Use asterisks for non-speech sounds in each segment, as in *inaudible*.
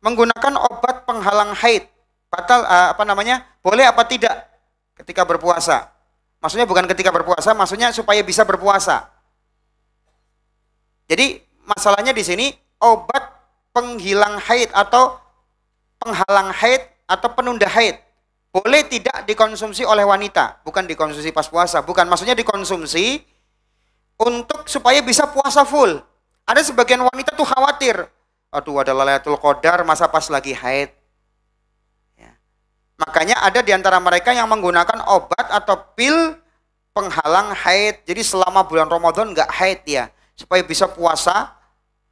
menggunakan obat penghalang haid batal uh, apa namanya boleh apa tidak ketika berpuasa maksudnya bukan ketika berpuasa maksudnya supaya bisa berpuasa jadi masalahnya di sini obat penghilang haid atau penghalang haid atau penunda haid boleh tidak dikonsumsi oleh wanita bukan dikonsumsi pas puasa bukan maksudnya dikonsumsi untuk supaya bisa puasa full ada sebagian wanita tuh khawatir aduh ada Lailatul Qadar masa pas lagi haid. Ya. Makanya ada di antara mereka yang menggunakan obat atau pil penghalang haid. Jadi selama bulan Ramadan nggak haid ya. Supaya bisa puasa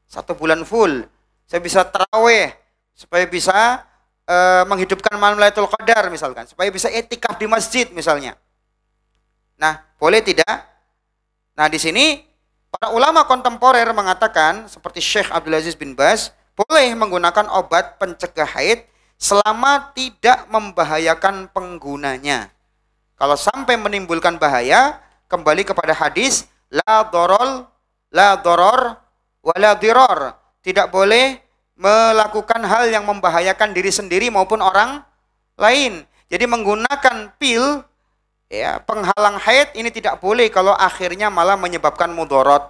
satu bulan full. Saya bisa terawih. Supaya bisa e, menghidupkan malam Lailatul Qadar misalkan. Supaya bisa etikaf di masjid misalnya. Nah boleh tidak? Nah di sini Para ulama kontemporer mengatakan seperti Syekh Abdul Aziz bin Bas boleh menggunakan obat pencegah haid selama tidak membahayakan penggunanya. Kalau sampai menimbulkan bahaya, kembali kepada hadis la dorol, la doror, wala diror. Tidak boleh melakukan hal yang membahayakan diri sendiri maupun orang lain. Jadi menggunakan pil ya penghalang haid ini tidak boleh kalau akhirnya malah menyebabkan mudorot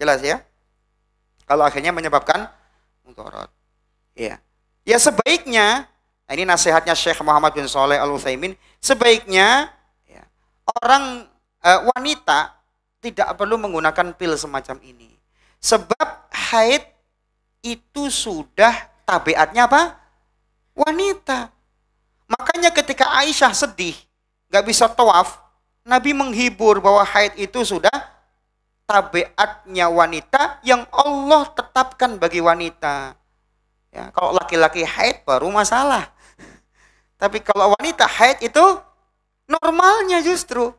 jelas ya kalau akhirnya menyebabkan mudorot ya ya sebaiknya nah, ini nasihatnya Syekh Muhammad bin Saleh Al Utsaimin sebaiknya ya, orang e, wanita tidak perlu menggunakan pil semacam ini sebab haid itu sudah tabiatnya apa wanita makanya ketika Aisyah sedih nggak bisa tawaf, Nabi menghibur bahwa haid itu sudah tabiatnya wanita yang Allah tetapkan bagi wanita. Ya, kalau laki-laki haid baru masalah. *laughs* Tapi kalau wanita haid itu normalnya justru.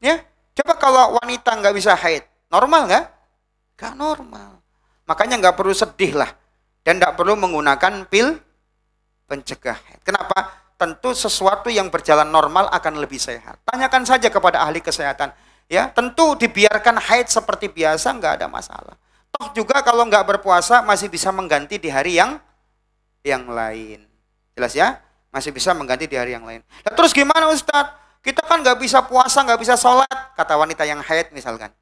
Ya, coba kalau wanita nggak bisa haid, normal nggak? Gak normal. Makanya nggak perlu sedih lah dan nggak perlu menggunakan pil pencegah haid. Kenapa? tentu sesuatu yang berjalan normal akan lebih sehat. Tanyakan saja kepada ahli kesehatan. Ya, tentu dibiarkan haid seperti biasa nggak ada masalah. Toh juga kalau nggak berpuasa masih bisa mengganti di hari yang yang lain. Jelas ya? Masih bisa mengganti di hari yang lain. Nah, terus gimana Ustadz? Kita kan nggak bisa puasa, nggak bisa sholat, kata wanita yang haid misalkan.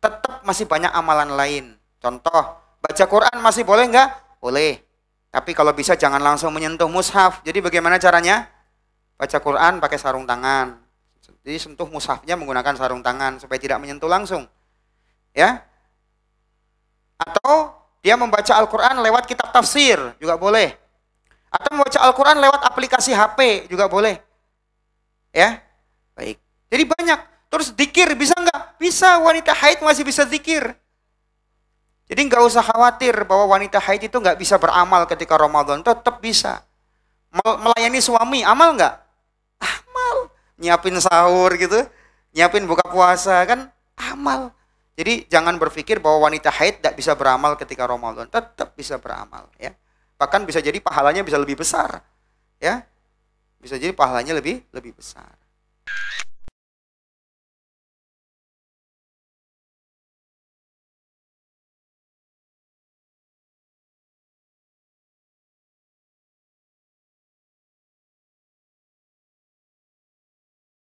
Tetap masih banyak amalan lain. Contoh, baca Quran masih boleh nggak? Boleh. Tapi kalau bisa jangan langsung menyentuh mushaf. Jadi bagaimana caranya? Baca Quran pakai sarung tangan. Jadi sentuh mushafnya menggunakan sarung tangan supaya tidak menyentuh langsung. Ya. Atau dia membaca Al-Qur'an lewat kitab tafsir juga boleh. Atau membaca Al-Qur'an lewat aplikasi HP juga boleh. Ya. Baik. Jadi banyak. Terus zikir bisa nggak? Bisa wanita haid masih bisa zikir. Jadi nggak usah khawatir bahwa wanita haid itu nggak bisa beramal ketika Ramadan, tetap bisa. Melayani suami, amal nggak? Amal. Nyiapin sahur gitu, nyiapin buka puasa kan amal. Jadi jangan berpikir bahwa wanita haid tidak bisa beramal ketika Ramadan, tetap bisa beramal ya. Bahkan bisa jadi pahalanya bisa lebih besar ya. Bisa jadi pahalanya lebih lebih besar.